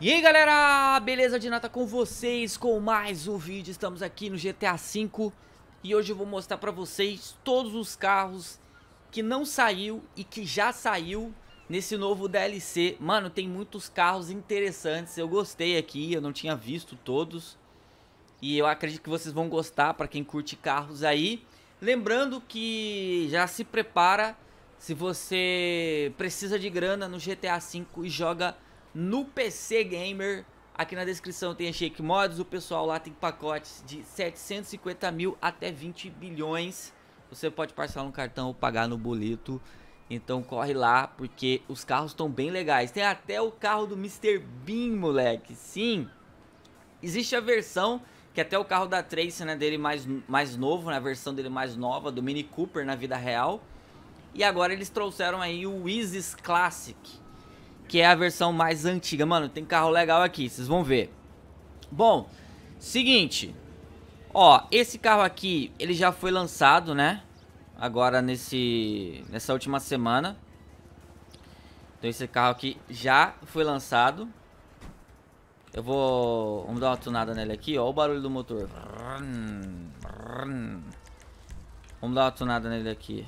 E aí galera, beleza de nata com vocês, com mais um vídeo, estamos aqui no GTA V E hoje eu vou mostrar pra vocês todos os carros que não saiu e que já saiu nesse novo DLC Mano, tem muitos carros interessantes, eu gostei aqui, eu não tinha visto todos E eu acredito que vocês vão gostar pra quem curte carros aí Lembrando que já se prepara se você precisa de grana no GTA V e joga no PC Gamer. Aqui na descrição tem a Shake Mods, o pessoal lá tem pacotes de 750 mil até 20 bilhões. Você pode parcelar no cartão ou pagar no boleto. Então corre lá, porque os carros estão bem legais. Tem até o carro do Mr. Bean, moleque. Sim, existe a versão que até o carro da Trace, né, dele mais, mais novo, na né, a versão dele mais nova, do Mini Cooper na vida real. E agora eles trouxeram aí o Isis Classic, que é a versão mais antiga. Mano, tem carro legal aqui, vocês vão ver. Bom, seguinte. Ó, esse carro aqui, ele já foi lançado, né? Agora nesse nessa última semana. Então esse carro aqui já foi lançado. Eu vou... Vamos dar uma tunada nele aqui, ó. o barulho do motor. Vamos dar uma tunada nele aqui.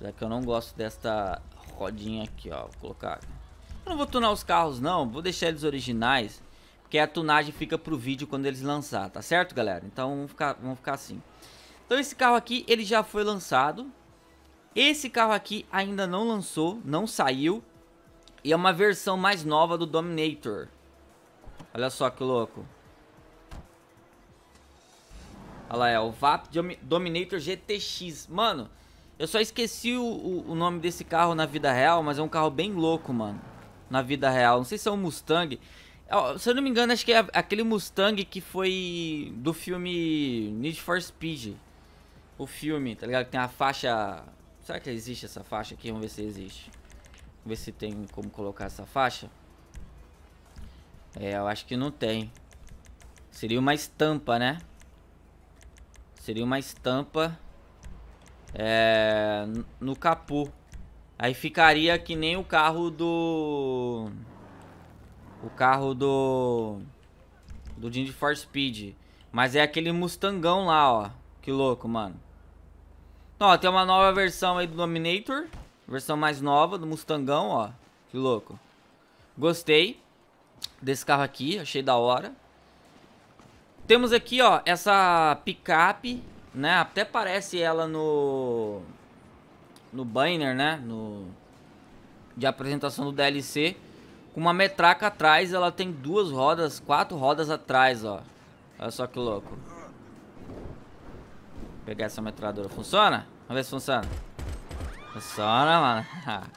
Já que eu não gosto desta rodinha aqui, ó. Vou colocar não vou tunar os carros não, vou deixar eles originais, porque a tunagem fica pro vídeo quando eles lançar, tá certo, galera? Então vamos ficar, vamos ficar assim. Então esse carro aqui, ele já foi lançado. Esse carro aqui ainda não lançou, não saiu. E é uma versão mais nova do Dominator. Olha só que louco. Olha lá, é o VAP Dominator GTX. Mano, eu só esqueci o, o, o nome desse carro na vida real, mas é um carro bem louco, mano na vida real. Não sei se é um Mustang. Se eu não me engano, acho que é aquele Mustang que foi do filme Need for Speed. O filme, tá ligado? Que tem a faixa. Será que existe essa faixa aqui? Vamos ver se existe. Vamos ver se tem como colocar essa faixa. É, eu acho que não tem. Seria uma estampa, né? Seria uma estampa é, no capô. Aí ficaria que nem o carro do... O carro do... Do Need for Speed. Mas é aquele Mustangão lá, ó. Que louco, mano. ó, tem uma nova versão aí do Dominator. Versão mais nova do Mustangão, ó. Que louco. Gostei desse carro aqui, achei da hora. Temos aqui, ó, essa picape, né? Até parece ela no no banner, né? No, de apresentação do DLC. Com uma metraca atrás, ela tem duas rodas, quatro rodas atrás, ó. Olha só que louco. Vou pegar essa metralhadora. Funciona? Vamos ver se funciona. Funciona, mano.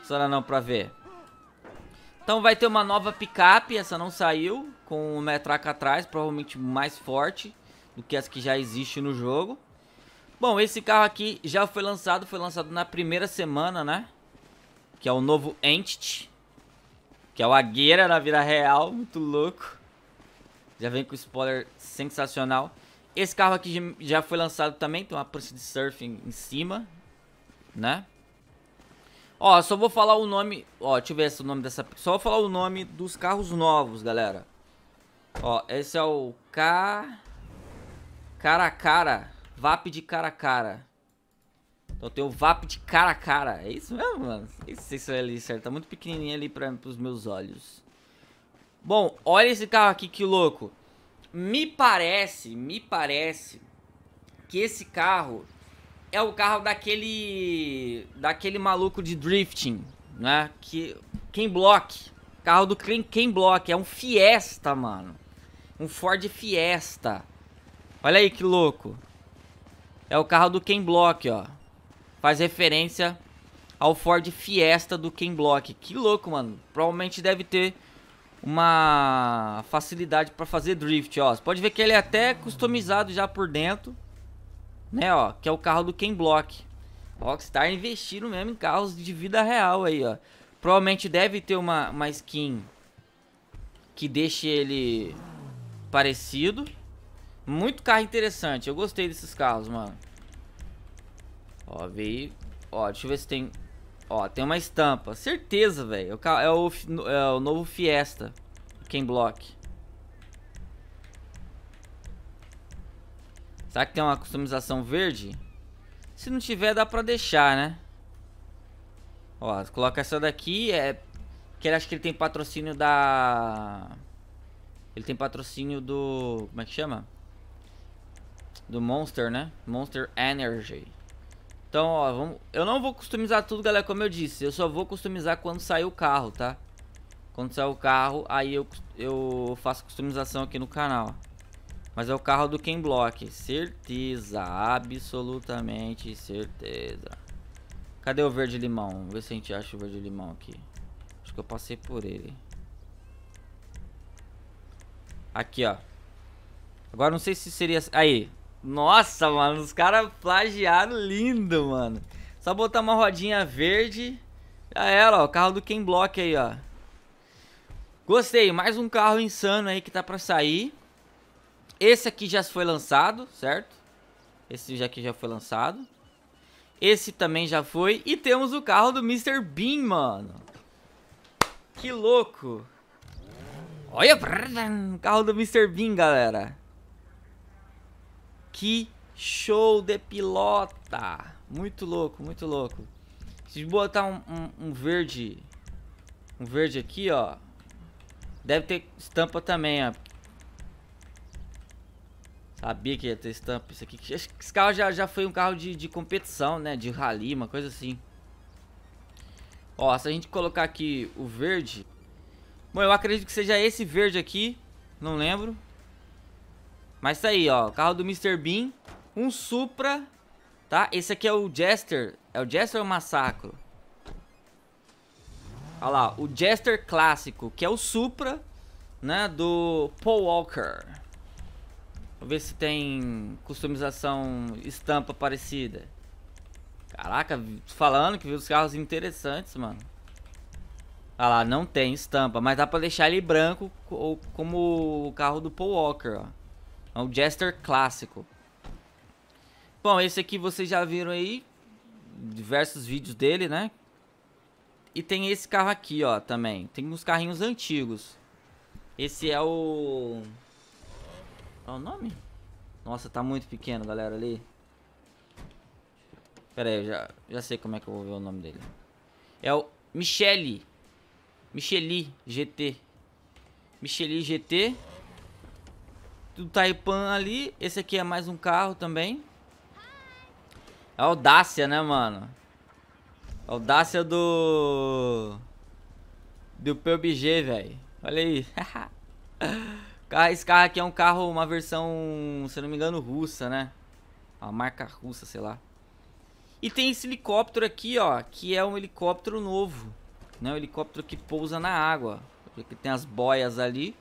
funciona não pra ver. Então vai ter uma nova picape, essa não saiu. Com metraca atrás, provavelmente mais forte do que as que já existem no jogo. Bom, esse carro aqui já foi lançado, foi lançado na primeira semana, né? Que é o novo Entity, que é o Agueira na vida real, muito louco. Já vem com spoiler sensacional. Esse carro aqui já foi lançado também, tem uma prancha de surfing em cima, né? Ó, só vou falar o nome, ó, deixa eu ver se o nome dessa... Só vou falar o nome dos carros novos, galera. Ó, esse é o K... Cara a cara. VAP de cara a cara. Então tem o VAP de cara a cara. É isso mesmo, mano? Isso, isso ali, certo? Tá muito pequenininho ali para pros meus olhos. Bom, olha esse carro aqui, que louco. Me parece, me parece que esse carro é o carro daquele daquele maluco de drifting, né? Que quem Block, carro do quem Block, é um Fiesta, mano. Um Ford Fiesta. Olha aí que louco. É o carro do Ken Block, ó. Faz referência ao Ford Fiesta do Ken Block. Que louco, mano. Provavelmente deve ter uma facilidade para fazer drift, ó. Você pode ver que ele é até customizado já por dentro, né, ó. Que é o carro do Ken Block. Rockstar tá investindo mesmo em carros de vida real aí, ó. Provavelmente deve ter uma, uma skin que deixe ele parecido. Muito carro interessante. Eu gostei desses carros, mano. Ó, veio... Ó, deixa eu ver se tem... Ó, tem uma estampa. Certeza, velho. É, o... É, é o novo Fiesta. quem Block. Será que tem uma customização verde? Se não tiver, dá pra deixar, né? Ó, coloca essa daqui. É... Que ele acha que ele tem patrocínio da... Ele tem patrocínio do... Como é que chama? do Monster, né? Monster Energy. Então, ó, vamos... eu não vou customizar tudo, galera, como eu disse. Eu só vou customizar quando sair o carro, tá? Quando sair o carro, aí eu, eu faço customização aqui no canal. Mas é o carro do Ken Block. Certeza, absolutamente certeza. Cadê o verde limão? Vamos ver se a gente acha o verde limão aqui. Acho que eu passei por ele. Aqui, ó. Agora não sei se seria... Aí, nossa, mano, os caras plagiaram lindo, mano. Só botar uma rodinha verde. Já era, ó. O carro do Ken Block aí, ó. Gostei, mais um carro insano aí que tá pra sair. Esse aqui já foi lançado, certo? Esse já aqui já foi lançado. Esse também já foi. E temos o carro do Mr. Bean, mano. Que louco. Olha, o carro do Mr. Bean, galera. Que show de pilota! Muito louco, muito louco. Se botar um, um, um verde, um verde aqui, ó. Deve ter estampa também, ó. Sabia que ia ter estampa isso aqui. Esse carro já, já foi um carro de, de competição, né? De rally, uma coisa assim. Ó, se a gente colocar aqui o verde... Bom, eu acredito que seja esse verde aqui. Não lembro. Mas tá aí, ó. Carro do Mr. Bean. Um Supra. Tá? Esse aqui é o Jester. É o Jester ou é o Massacro? Olha lá, o Jester clássico, que é o Supra, né, do Paul Walker. Vou ver se tem customização estampa parecida. Caraca, falando que viu os carros interessantes, mano. Olha lá, não tem estampa, mas dá pra deixar ele branco ou como o carro do Paul Walker, ó. É um Jester clássico. Bom, esse aqui vocês já viram aí. Diversos vídeos dele, né? E tem esse carro aqui, ó, também. Tem uns carrinhos antigos. Esse é o... Qual é o nome? Nossa, tá muito pequeno, galera, ali. Pera aí, eu já, já sei como é que eu vou ver o nome dele. É o Michele. Micheli GT. Micheli GT do Taipan ali. Esse aqui é mais um carro também. É audácia, né, mano? Audácia do... Do PUBG, velho. Olha aí. Esse carro aqui é um carro, uma versão, se não me engano, russa, né? A marca russa, sei lá. E tem esse helicóptero aqui, ó, que é um helicóptero novo. Né? Um helicóptero que pousa na água. Porque tem as boias ali.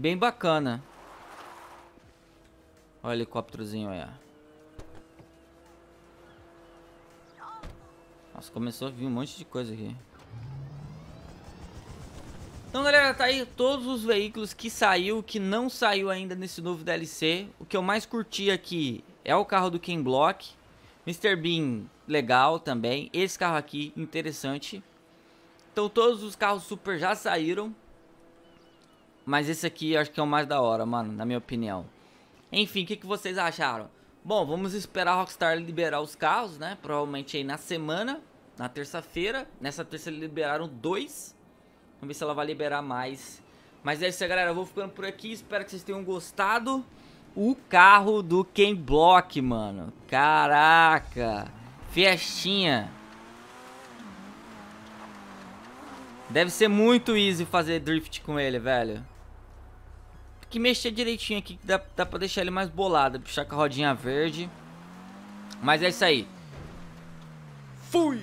Bem bacana. Olha o helicópterozinho aí, Nossa, começou a vir um monte de coisa aqui. Então, galera, tá aí todos os veículos que saiu, que não saiu ainda nesse novo DLC. O que eu mais curti aqui é o carro do Ken Block. Mr. Bean, legal também. Esse carro aqui, interessante. Então, todos os carros super já saíram. Mas esse aqui eu acho que é o mais da hora, mano, na minha opinião. Enfim, o que, que vocês acharam? Bom, vamos esperar a Rockstar liberar os carros, né? Provavelmente aí na semana, na terça-feira. Nessa terça liberaram dois. Vamos ver se ela vai liberar mais. Mas é isso aí, galera. Eu vou ficando por aqui. Espero que vocês tenham gostado. O carro do Ken Block, mano. Caraca. Festinha. Deve ser muito easy fazer drift com ele, velho que mexer direitinho aqui, que dá, dá pra deixar ele mais bolado. Puxar com a rodinha verde. Mas é isso aí. Fui!